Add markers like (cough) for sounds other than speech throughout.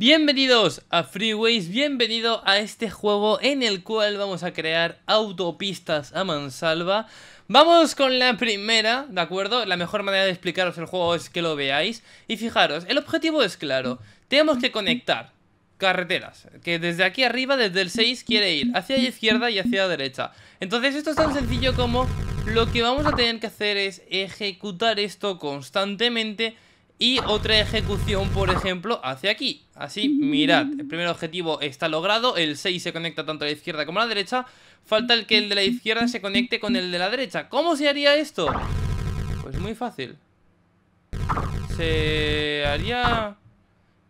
Bienvenidos a Freeways, bienvenido a este juego en el cual vamos a crear autopistas a mansalva Vamos con la primera, ¿de acuerdo? La mejor manera de explicaros el juego es que lo veáis Y fijaros, el objetivo es claro, tenemos que conectar carreteras Que desde aquí arriba, desde el 6, quiere ir hacia la izquierda y hacia la derecha Entonces esto es tan sencillo como lo que vamos a tener que hacer es ejecutar esto constantemente y otra ejecución, por ejemplo, hacia aquí Así, mirad, el primer objetivo está logrado El 6 se conecta tanto a la izquierda como a la derecha Falta el que el de la izquierda se conecte con el de la derecha ¿Cómo se haría esto? Pues muy fácil Se haría...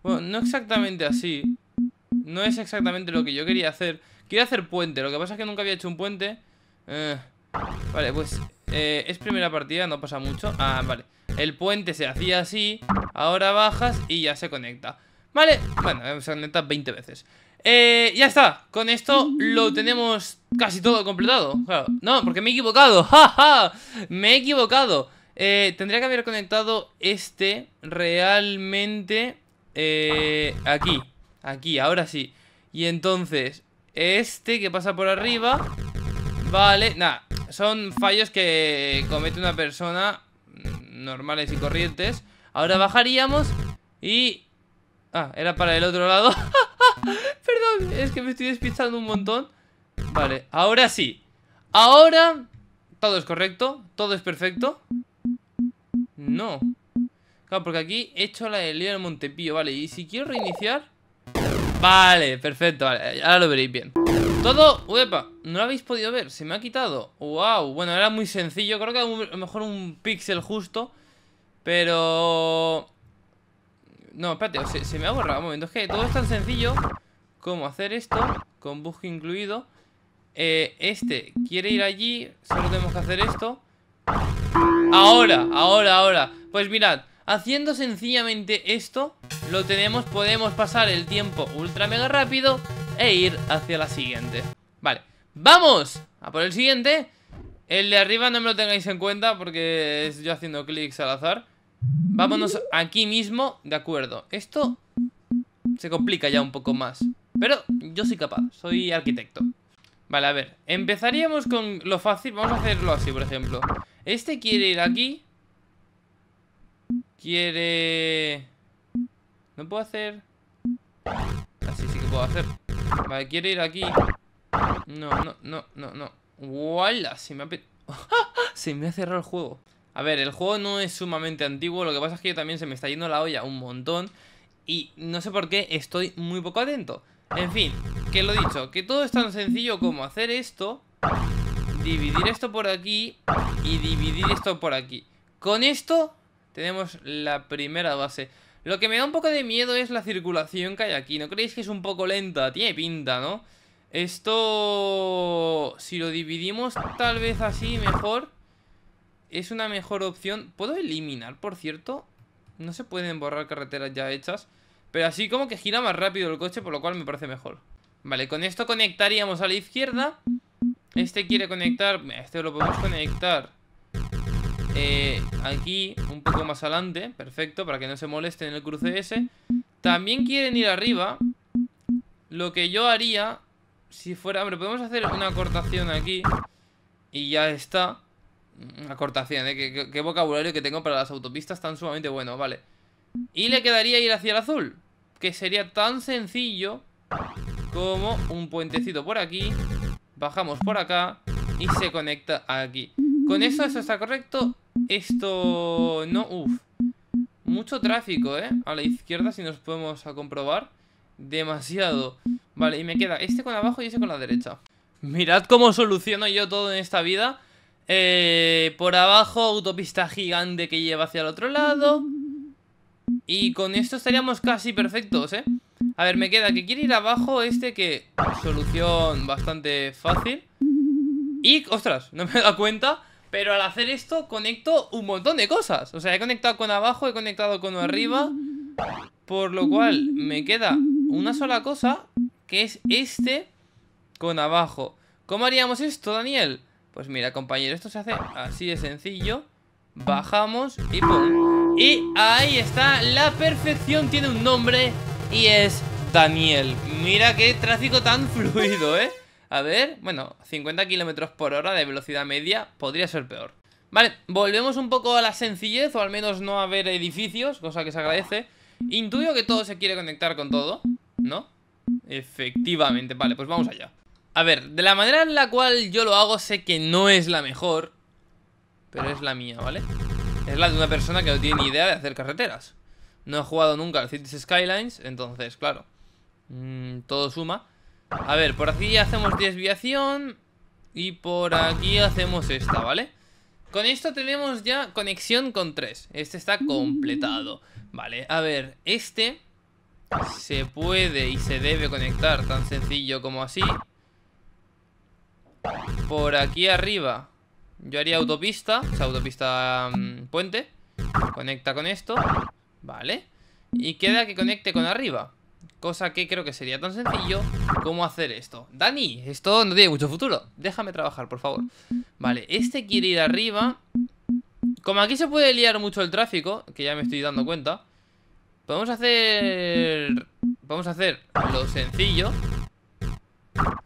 Bueno, no exactamente así No es exactamente lo que yo quería hacer Quería hacer puente, lo que pasa es que nunca había hecho un puente eh, Vale, pues eh, es primera partida, no pasa mucho Ah, vale el puente se hacía así, ahora bajas y ya se conecta. ¿Vale? Bueno, eh, se conecta 20 veces. Eh, ya está, con esto lo tenemos casi todo completado. Claro. No, porque me he equivocado. (laughs) ¡Ja, ja! Me he equivocado. Eh, tendría que haber conectado este realmente eh, aquí. Aquí, ahora sí. Y entonces, este que pasa por arriba. Vale, nada. Son fallos que comete una persona normales y corrientes. Ahora bajaríamos y... Ah, era para el otro lado. (laughs) Perdón, es que me estoy despistando un montón. Vale, ahora sí. Ahora todo es correcto, todo es perfecto. No. Claro, porque aquí he hecho la del del Montepío, vale. Y si quiero reiniciar... Vale, perfecto, vale. Ahora lo veréis bien. Todo, uepa, no lo habéis podido ver, se me ha quitado Wow, bueno, era muy sencillo Creo que a lo mejor un pixel justo Pero... No, espérate, se, me ha borrado Un momento, es que todo es tan sencillo Como hacer esto, con busque incluido eh, Este quiere ir allí Solo tenemos que hacer esto Ahora, ahora, ahora Pues mirad, haciendo sencillamente esto Lo tenemos, podemos pasar el tiempo ultra mega rápido e ir hacia la siguiente Vale, ¡vamos! A por el siguiente El de arriba no me lo tengáis en cuenta porque es yo haciendo clics al azar Vámonos aquí mismo, de acuerdo Esto se complica ya un poco más Pero yo soy capaz, soy arquitecto Vale, a ver, empezaríamos con lo fácil Vamos a hacerlo así, por ejemplo Este quiere ir aquí Quiere... No puedo hacer... Así sí que puedo hacer Vale, quiero ir aquí. No, no, no, no, no. ¡Wala! Se me ha... (laughs) se me ha cerrado el juego. A ver, el juego no es sumamente antiguo. Lo que pasa es que yo también se me está yendo la olla un montón. Y no sé por qué estoy muy poco atento. En fin, que lo dicho. Que todo es tan sencillo como hacer esto. Dividir esto por aquí. Y dividir esto por aquí. Con esto tenemos la primera base. Lo que me da un poco de miedo es la circulación que hay aquí. ¿No creéis que es un poco lenta? Tiene pinta, ¿no? Esto... Si lo dividimos tal vez así mejor... Es una mejor opción. ¿Puedo eliminar, por cierto? No se pueden borrar carreteras ya hechas. Pero así como que gira más rápido el coche, por lo cual me parece mejor. Vale, con esto conectaríamos a la izquierda. Este quiere conectar... Este lo podemos conectar eh, aquí un poco más adelante, perfecto, para que no se molesten en el cruce ese. También quieren ir arriba. Lo que yo haría, si fuera... Hombre, podemos hacer una cortación aquí. Y ya está. Una cortación, ¿eh? qué vocabulario que tengo para las autopistas tan sumamente bueno, vale. Y le quedaría ir hacia el azul. Que sería tan sencillo como un puentecito por aquí. Bajamos por acá y se conecta aquí. Con esto, eso está correcto. Esto... No, uff. Mucho tráfico, ¿eh? A la izquierda, si nos podemos a comprobar. Demasiado. Vale, y me queda este con abajo y ese con la derecha. Mirad cómo soluciono yo todo en esta vida. Eh, por abajo, autopista gigante que lleva hacia el otro lado. Y con esto estaríamos casi perfectos, ¿eh? A ver, me queda que quiere ir abajo este que... Solución bastante fácil. Y, ostras, no me he dado cuenta pero al hacer esto conecto un montón de cosas. O sea, he conectado con abajo, he conectado con arriba. Por lo cual me queda una sola cosa, que es este con abajo. ¿Cómo haríamos esto, Daniel? Pues mira, compañero, esto se hace así de sencillo. Bajamos y ¡pum! Y ahí está, la perfección tiene un nombre y es Daniel. Mira qué tráfico tan (laughs) fluido, ¿eh? A ver, bueno, 50 km por hora de velocidad media podría ser peor. Vale, volvemos un poco a la sencillez, o al menos no a edificios, cosa que se agradece. Intuyo que todo se quiere conectar con todo, ¿no? Efectivamente, vale, pues vamos allá. A ver, de la manera en la cual yo lo hago sé que no es la mejor, pero es la mía, ¿vale? Es la de una persona que no tiene ni idea de hacer carreteras. No he jugado nunca al Cities Skylines, entonces, claro, mm, todo suma. A ver, por aquí hacemos desviación y por aquí hacemos esta, ¿vale? Con esto tenemos ya conexión con 3. Este está completado. Vale, a ver, este se puede y se debe conectar tan sencillo como así. Por aquí arriba yo haría autopista, o sea, autopista mm, puente. Conecta con esto, vale. Y queda que conecte con arriba. Cosa que creo que sería tan sencillo como hacer esto Dani, esto no tiene mucho futuro Déjame trabajar, por favor Vale, este quiere ir arriba Como aquí se puede liar mucho el tráfico Que ya me estoy dando cuenta Podemos hacer... Vamos a hacer lo sencillo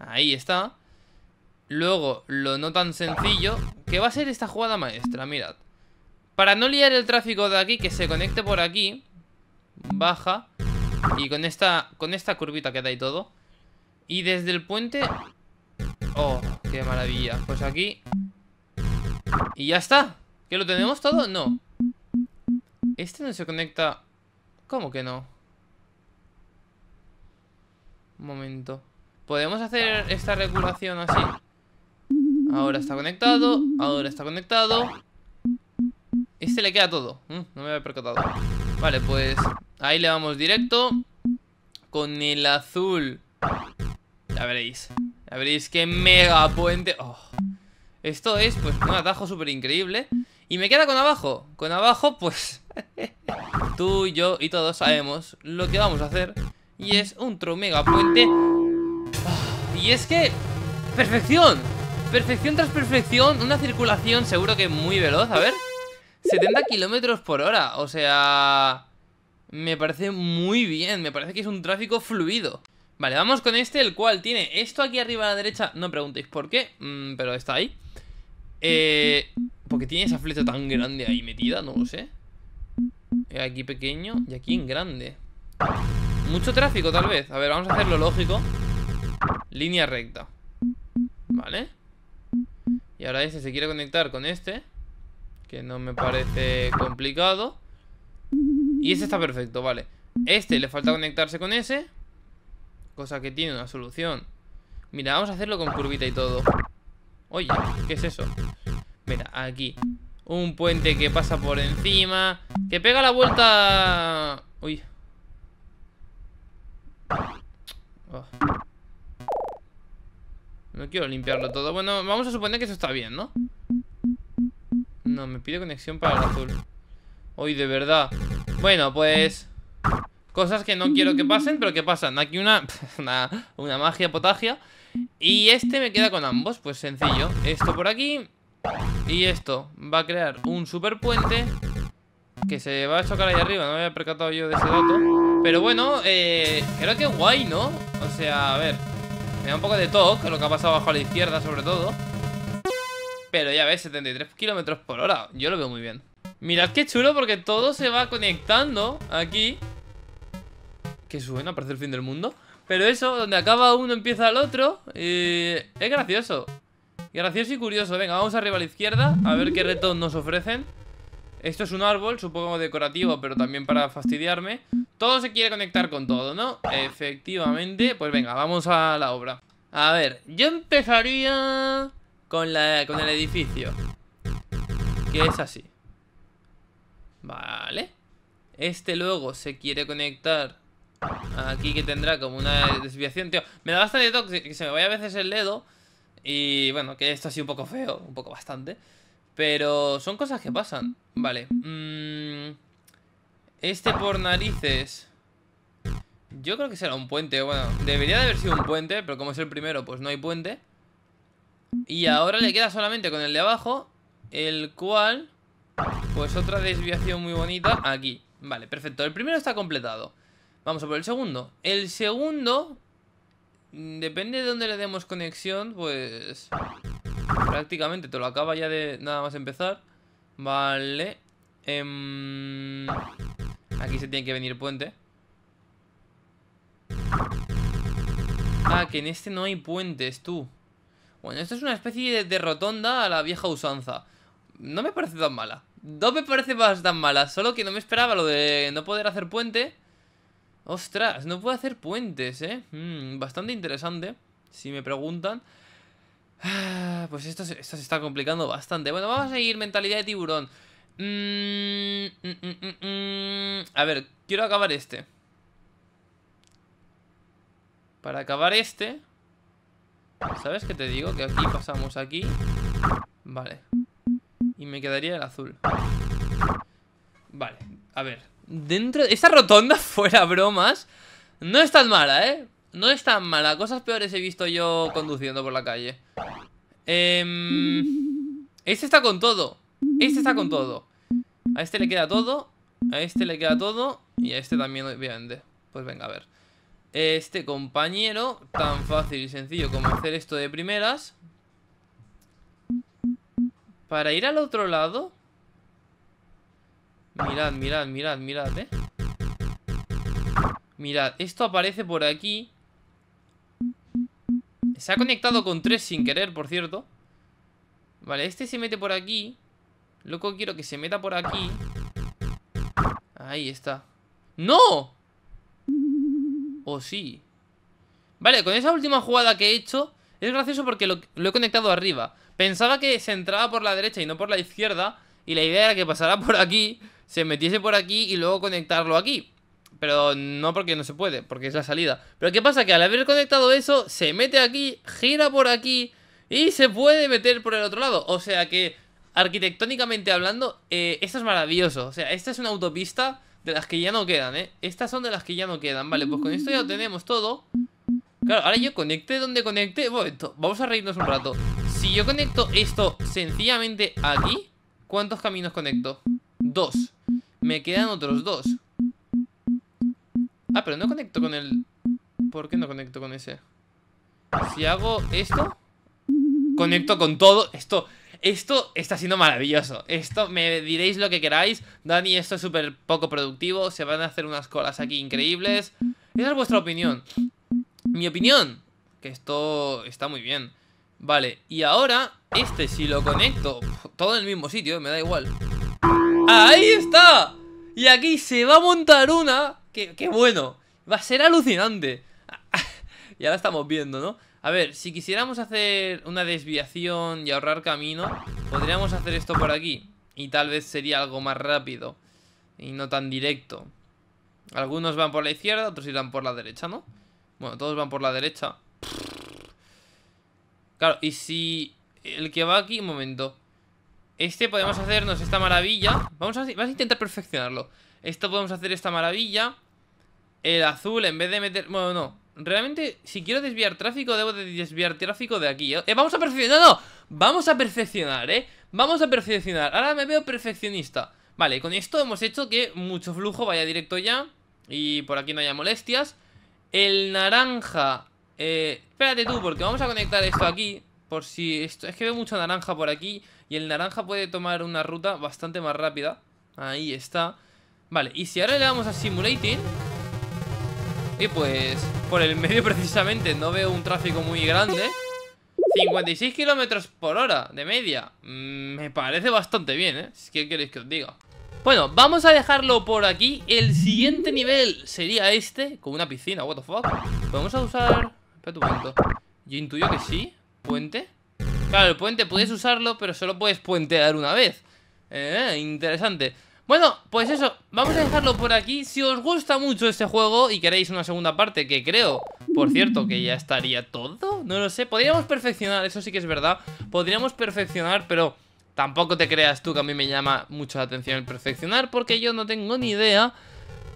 Ahí está Luego, lo no tan sencillo Que va a ser esta jugada maestra, mirad Para no liar el tráfico de aquí Que se conecte por aquí Baja y con esta, con esta curvita que da y todo. Y desde el puente... Oh, qué maravilla. Pues aquí... Y ya está. ¿Que lo tenemos todo? No. Este no se conecta... ¿Cómo que no? Un momento. ¿Podemos hacer esta regulación así? Ahora está conectado. Ahora está conectado. Este le queda todo. Mm, no me había percatado. Vale, pues Ahí le vamos directo. Con el azul. Ya veréis. Ya veréis qué mega puente. Oh. Esto es, pues, un atajo súper increíble. Y me queda con abajo. Con abajo, pues... (laughs) tú, y yo y todos sabemos lo que vamos a hacer. Y es un tro mega puente. Ah, y es que... ¡Perfección! Perfección tras perfección. Una circulación seguro que muy veloz. A ver. 70 kilómetros por hora. O sea me parece muy bien, me parece que es un tráfico fluido. Vale, vamos con este, el cual tiene esto aquí arriba a la derecha, no preguntéis por qué, mm, pero está ahí. Eh, porque tiene esa flecha tan grande ahí metida, no lo sé. Eh, aquí pequeño y aquí en grande. Mucho tráfico tal vez. A ver, vamos a hacer lo lógico. Línea recta. Vale. Y ahora este se quiere conectar con este. Que no me parece complicado. Y ese está perfecto, vale. Este le falta conectarse con ese. Cosa que tiene una solución. Mira, vamos a hacerlo con curvita y todo. Oye, ¿qué es eso? Mira, aquí. Un puente que pasa por encima. Que pega la vuelta... Uy. Oh. No quiero limpiarlo todo. Bueno, vamos a suponer que eso está bien, ¿no? No, me pide conexión para el azul. Uy, de verdad. Bueno, pues... Cosas que no quiero que pasen, pero que pasan. Aquí (laughs) una, una, magia potagia. Y este me queda con ambos, pues sencillo. Esto por aquí. Y esto va a crear un super puente que se va a chocar ahí arriba. No me había percatado yo de ese dato. Pero bueno, eh, creo que guay, ¿no? O sea, a ver. Me da un poco de toque lo que ha pasado abajo a la izquierda, sobre todo. Pero ya ves, 73 kilómetros por hora. Yo lo veo muy bien. Mirad qué chulo porque todo se va conectando aquí. Que suena, parece el fin del mundo. Pero eso, donde acaba uno empieza el otro. es gracioso. Gracioso y curioso. Venga, vamos arriba a la izquierda a ver qué retos nos ofrecen. Esto es un árbol, supongo decorativo, pero también para fastidiarme. Todo se quiere conectar con todo, ¿no? Efectivamente. Pues venga, vamos a la obra. A ver, yo empezaría con el edificio. Que es así. Vale. Este luego se quiere conectar aquí que tendrá como una desviación. Tío, me da bastante toque que se me vaya a veces el dedo. Y bueno, que esto ha sido un poco feo, un poco bastante. Pero son cosas que pasan. Vale. Mm, este por narices. Yo creo que será un puente. Bueno, debería de haber sido un puente, pero como es el primero, pues no hay puente. Y ahora le queda solamente con el de abajo, el cual... Pues otra desviación muy bonita aquí. Vale, perfecto. El primero está completado. Vamos a por el segundo. El segundo... Mm, depende de dónde le demos conexión, pues... Prácticamente te lo acaba ya de nada más empezar. Vale. Em, aquí se tiene que venir puente. Ah, que en este no hay puentes, tú. Bueno, esto es una especie de rotonda a la vieja usanza no me parece tan mala. No me parece más tan mala, solo que no me esperaba lo de no poder hacer puente. Ostras, no puedo hacer puentes, ¿eh? Mm, bastante interesante, si me preguntan. (sighs) pues esto, esto se está complicando bastante. Bueno, vamos a seguir mentalidad de tiburón. Mm, mm, a ver, quiero acabar este. Para acabar este... ¿Sabes qué te digo? Que aquí pasamos aquí. Vale. Y me quedaría el azul Vale, a ver Dentro... Esta rotonda, (laughs) fuera bromas No es tan mala, ¿eh? No es tan mala, cosas peores he visto yo conduciendo por la calle em, Este está con todo Este está con todo A este le queda todo A este le queda todo Y a este también, obviamente Pues venga, a ver Este compañero Tan fácil y sencillo como hacer esto de primeras para ir al otro lado Mirad, mirad, mirad, mirad, eh Mirad, esto aparece por aquí Se ha conectado con tres sin querer, por cierto Vale, este se mete por aquí Loco, quiero que se meta por aquí Ahí está ¡No! ¿O oh, sí? Vale, con esa última jugada que he hecho es gracioso porque lo, he conectado arriba. Pensaba que se entraba por la derecha y no por la izquierda. Y la idea era que pasara por aquí, se metiese por aquí y luego conectarlo aquí. Pero no porque no se puede, porque es la salida. Pero ¿qué pasa? Que al haber conectado eso, se mete aquí, gira por aquí y se puede meter por el otro lado. O sea que, arquitectónicamente hablando, eh, esto es maravilloso. O sea, esta es una autopista de las que ya no quedan, ¿eh? Estas son de las que ya no quedan. Vale, pues con esto ya lo tenemos todo. Claro, ahora yo conecte donde conecte vamos a reírnos un rato. Si yo conecto esto sencillamente aquí, ¿cuántos caminos conecto? Dos. Me quedan otros dos. Ah, pero no conecto con el... ¿Por qué no conecto con ese? Si hago esto... Conecto con todo. Esto... Esto está siendo maravilloso. Esto me diréis lo que queráis. Dani, esto es súper poco productivo. Se van a hacer unas colas aquí increíbles. Esa es vuestra opinión mi opinión, que esto está muy bien. Vale, y ahora este si lo conecto todo en el mismo sitio, me da igual. ¡Ahí está! Y aquí se va a montar una. ¡Qué, bueno! Va a ser alucinante. (laughs) ya la estamos viendo, ¿no? A ver, si quisiéramos hacer una desviación y ahorrar camino, podríamos hacer esto por aquí. Y tal vez sería algo más rápido. Y no tan directo. Algunos van por la izquierda, otros irán por la derecha, ¿no? Bueno, todos van por la derecha. Claro, y si el que va aquí... Un momento. Este podemos hacernos esta maravilla. Vamos a, intentar perfeccionarlo. Esto podemos hacer esta maravilla. El azul, en vez de meter... Bueno, no. Realmente, si quiero desviar tráfico, debo desviar tráfico de aquí. ¿eh? Eh, vamos a perfeccionar. No, no. Vamos a perfeccionar, ¿eh? Vamos a perfeccionar. Ahora me veo perfeccionista. Vale, con esto hemos hecho que mucho flujo vaya directo ya. Y por aquí no haya molestias. El naranja. Eh, espérate tú, porque vamos a conectar esto aquí. Por si... Esto, es que veo mucho naranja por aquí. Y el naranja puede tomar una ruta bastante más rápida. Ahí está. Vale, y si ahora le damos a Simulating... Y eh, pues... Por el medio (laughs) precisamente no veo un tráfico muy grande. 56 kilómetros por hora de media. Mm, me parece bastante bien, ¿eh? Si queréis que os diga? Bueno, vamos a dejarlo por aquí. El siguiente nivel sería este, con una piscina, what the fuck. Podemos usar... Espera un momento. Yo intuyo que sí. ¿Puente? Claro, el puente puedes usarlo, pero solo puedes puentear una vez. Eh, interesante. Bueno, pues eso, vamos a dejarlo por aquí Si os gusta mucho este juego y queréis una segunda parte Que creo, por cierto, que ya estaría todo No lo sé, podríamos perfeccionar, eso sí que es verdad Podríamos perfeccionar, pero Tampoco te creas tú que a mí me llama mucho la atención el perfeccionar porque yo no tengo ni idea.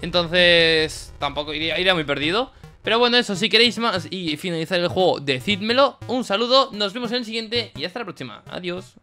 Entonces tampoco iría, muy perdido. Pero bueno, eso, si queréis más y finalizar el juego, decídmelo. Un saludo, nos vemos en el siguiente y hasta la próxima. Adiós.